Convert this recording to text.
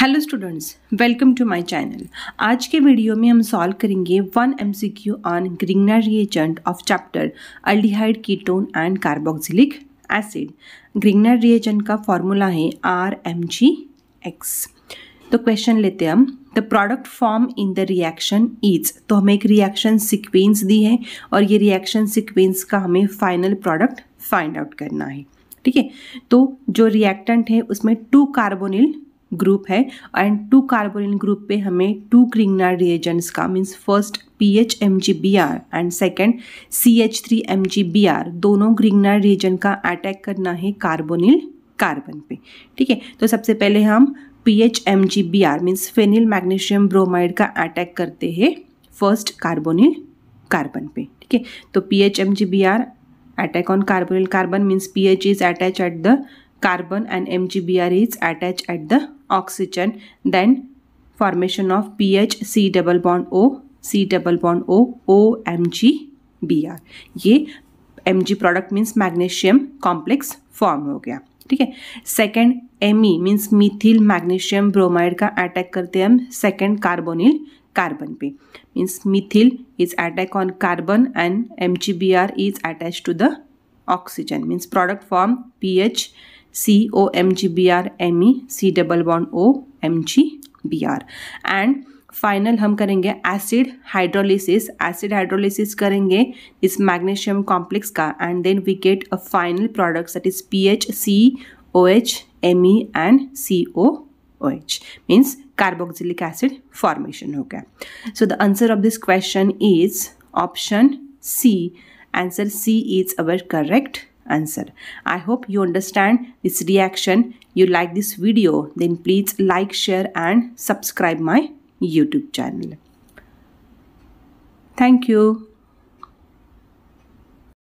Hello students welcome to my channel आज के video में हम सॉल्व करेंगे one MCQ on Grignard reagent of chapter aldehyde ketone and carboxylic acid Grignard reagent का formula है R M G X तो question लेते हैं हम the product form in the reaction is तो हमें एक रिएक्शन सिक्वेंस दी है और ये रिएक्शन सिक्वेंस का हमें फाइनल प्रोडक्ट फाइंड आउट करना है ठीक है तो जो रिएक्टेंट है उसमें टू कार्बोनिल ग्रुप है एंड टू कार्बोनिल ग्रुप पे हमें टू क्रिंगनार रिएजेंट्स का means first P H M G B R and second C H three M G B R दोनों ग्रिंगनार रिएजेंट का अटैक करना है कार्बोनिल कार्बन पे ठीक है तो सबसे पहले हम P H M G B R means phenyl magnesium bromide का अटैक करते हैं फर्स्ट कार्बोनिल कार्बन पे ठीक है तो P H M G B R attack on carbonyl carbon means P H is attach at the carbon and mgbr is attached at the oxygen then formation of ph c double bond o c double bond o o mgbr ये mg product means magnesium complex form हो गया ठीक है second M E means methyl magnesium bromide का attack करते हैं हम second carbonyl carbon पे means methyl is attack on carbon and M G B R is attach to the oxygen means product form P H C O M G B R M E C double one O M G B R and final हम करेंगे acid hydrolysis acid hydrolysis करेंगे इस magnesium complex का and then we get a final product that is P H C O H M E and C O O H means carboxylic acid formation हो गया so the answer of this question is option C answer C is our correct answer. I hope you understand this reaction. You like this video, then please like, share and subscribe my YouTube channel. Thank you.